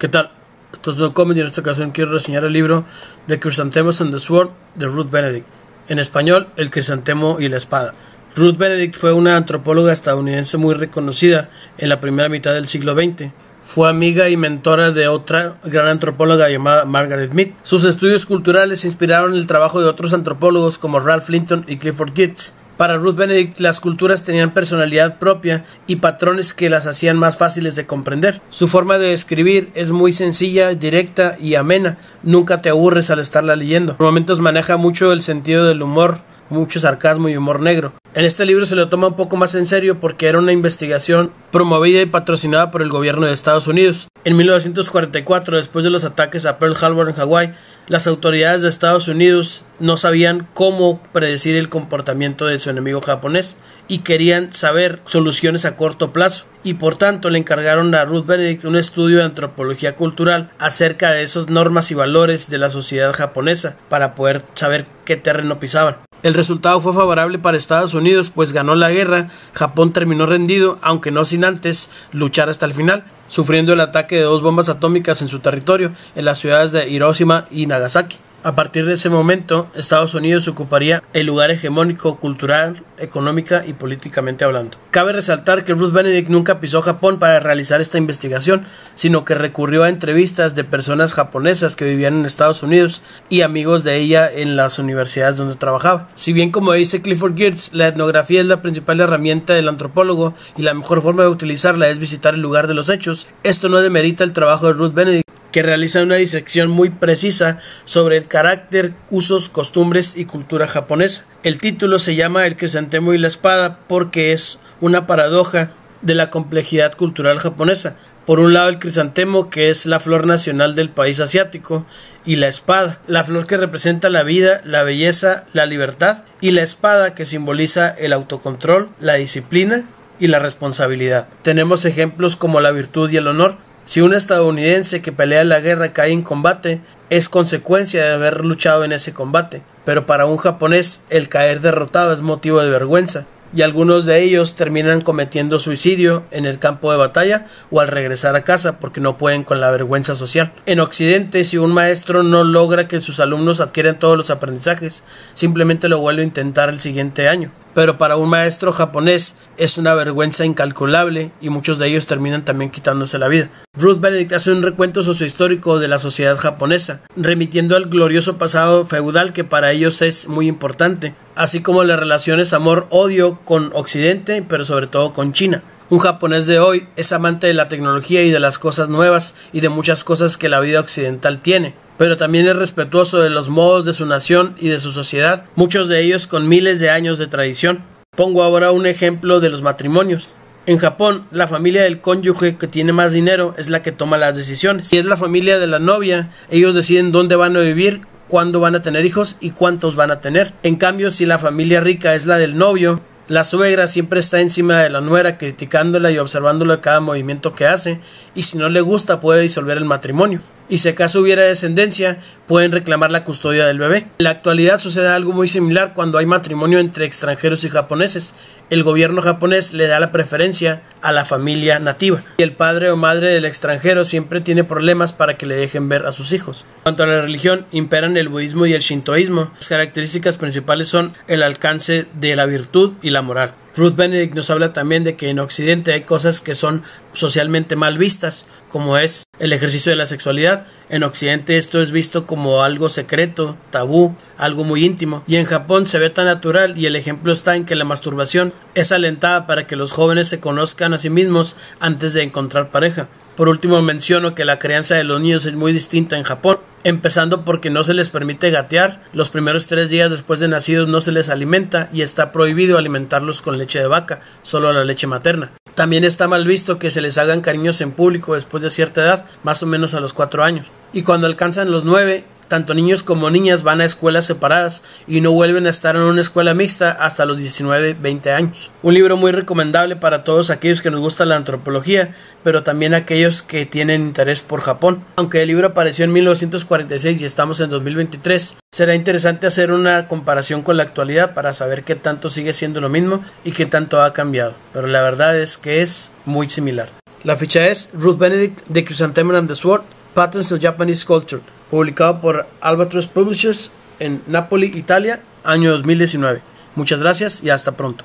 ¿Qué tal? Esto es Doc Comedy y en esta ocasión quiero reseñar el libro The Chrysanthemums and the Sword de Ruth Benedict. En español, El Crisantemo y la Espada. Ruth Benedict fue una antropóloga estadounidense muy reconocida en la primera mitad del siglo XX. Fue amiga y mentora de otra gran antropóloga llamada Margaret Mead. Sus estudios culturales inspiraron el trabajo de otros antropólogos como Ralph Linton y Clifford Geertz. Para Ruth Benedict, las culturas tenían personalidad propia y patrones que las hacían más fáciles de comprender. Su forma de escribir es muy sencilla, directa y amena. Nunca te aburres al estarla leyendo. Por momentos maneja mucho el sentido del humor, mucho sarcasmo y humor negro. En este libro se lo toma un poco más en serio porque era una investigación promovida y patrocinada por el gobierno de Estados Unidos. En 1944, después de los ataques a Pearl Harbor en Hawái, las autoridades de Estados Unidos no sabían cómo predecir el comportamiento de su enemigo japonés y querían saber soluciones a corto plazo y por tanto le encargaron a Ruth Benedict un estudio de antropología cultural acerca de esas normas y valores de la sociedad japonesa para poder saber qué terreno pisaban. El resultado fue favorable para Estados Unidos, pues ganó la guerra, Japón terminó rendido, aunque no sin antes luchar hasta el final, sufriendo el ataque de dos bombas atómicas en su territorio, en las ciudades de Hiroshima y Nagasaki. A partir de ese momento, Estados Unidos ocuparía el lugar hegemónico cultural, económica y políticamente hablando. Cabe resaltar que Ruth Benedict nunca pisó Japón para realizar esta investigación, sino que recurrió a entrevistas de personas japonesas que vivían en Estados Unidos y amigos de ella en las universidades donde trabajaba. Si bien como dice Clifford Geertz, la etnografía es la principal herramienta del antropólogo y la mejor forma de utilizarla es visitar el lugar de los hechos, esto no demerita el trabajo de Ruth Benedict que realiza una disección muy precisa sobre el carácter, usos, costumbres y cultura japonesa. El título se llama El crisantemo y la espada porque es una paradoja de la complejidad cultural japonesa. Por un lado el crisantemo, que es la flor nacional del país asiático, y la espada, la flor que representa la vida, la belleza, la libertad, y la espada que simboliza el autocontrol, la disciplina y la responsabilidad. Tenemos ejemplos como la virtud y el honor, si un estadounidense que pelea la guerra cae en combate, es consecuencia de haber luchado en ese combate, pero para un japonés el caer derrotado es motivo de vergüenza y algunos de ellos terminan cometiendo suicidio en el campo de batalla o al regresar a casa porque no pueden con la vergüenza social. En Occidente, si un maestro no logra que sus alumnos adquieran todos los aprendizajes, simplemente lo vuelve a intentar el siguiente año. Pero para un maestro japonés es una vergüenza incalculable y muchos de ellos terminan también quitándose la vida. Ruth Benedict hace un recuento sociohistórico de la sociedad japonesa, remitiendo al glorioso pasado feudal que para ellos es muy importante, así como las relaciones amor-odio con Occidente, pero sobre todo con China. Un japonés de hoy es amante de la tecnología y de las cosas nuevas y de muchas cosas que la vida occidental tiene, pero también es respetuoso de los modos de su nación y de su sociedad, muchos de ellos con miles de años de tradición. Pongo ahora un ejemplo de los matrimonios. En Japón, la familia del cónyuge que tiene más dinero es la que toma las decisiones. Si es la familia de la novia, ellos deciden dónde van a vivir, cuándo van a tener hijos y cuántos van a tener. En cambio, si la familia rica es la del novio, la suegra siempre está encima de la nuera criticándola y observándola cada movimiento que hace, y si no le gusta puede disolver el matrimonio y si acaso hubiera descendencia, pueden reclamar la custodia del bebé. En la actualidad sucede algo muy similar cuando hay matrimonio entre extranjeros y japoneses. El gobierno japonés le da la preferencia a la familia nativa y el padre o madre del extranjero siempre tiene problemas para que le dejen ver a sus hijos. En cuanto a la religión, imperan el budismo y el shintoísmo. Las características principales son el alcance de la virtud y la moral. Ruth Benedict nos habla también de que en Occidente hay cosas que son socialmente mal vistas, como es el ejercicio de la sexualidad. En Occidente esto es visto como algo secreto, tabú, algo muy íntimo. Y en Japón se ve tan natural y el ejemplo está en que la masturbación es alentada para que los jóvenes se conozcan a sí mismos antes de encontrar pareja. Por último menciono que la crianza de los niños es muy distinta en Japón Empezando porque no se les permite gatear, los primeros tres días después de nacidos no se les alimenta y está prohibido alimentarlos con leche de vaca, solo la leche materna. También está mal visto que se les hagan cariños en público después de cierta edad, más o menos a los cuatro años. Y cuando alcanzan los nueve tanto niños como niñas van a escuelas separadas y no vuelven a estar en una escuela mixta hasta los 19-20 años. Un libro muy recomendable para todos aquellos que nos gusta la antropología, pero también aquellos que tienen interés por Japón. Aunque el libro apareció en 1946 y estamos en 2023, será interesante hacer una comparación con la actualidad para saber qué tanto sigue siendo lo mismo y qué tanto ha cambiado. Pero la verdad es que es muy similar. La ficha es Ruth Benedict de Chrysanthemum and the Sword, Patterns of Japanese Culture, publicado por Albatross Publishers en Napoli, Italia, año 2019. Muchas gracias y hasta pronto.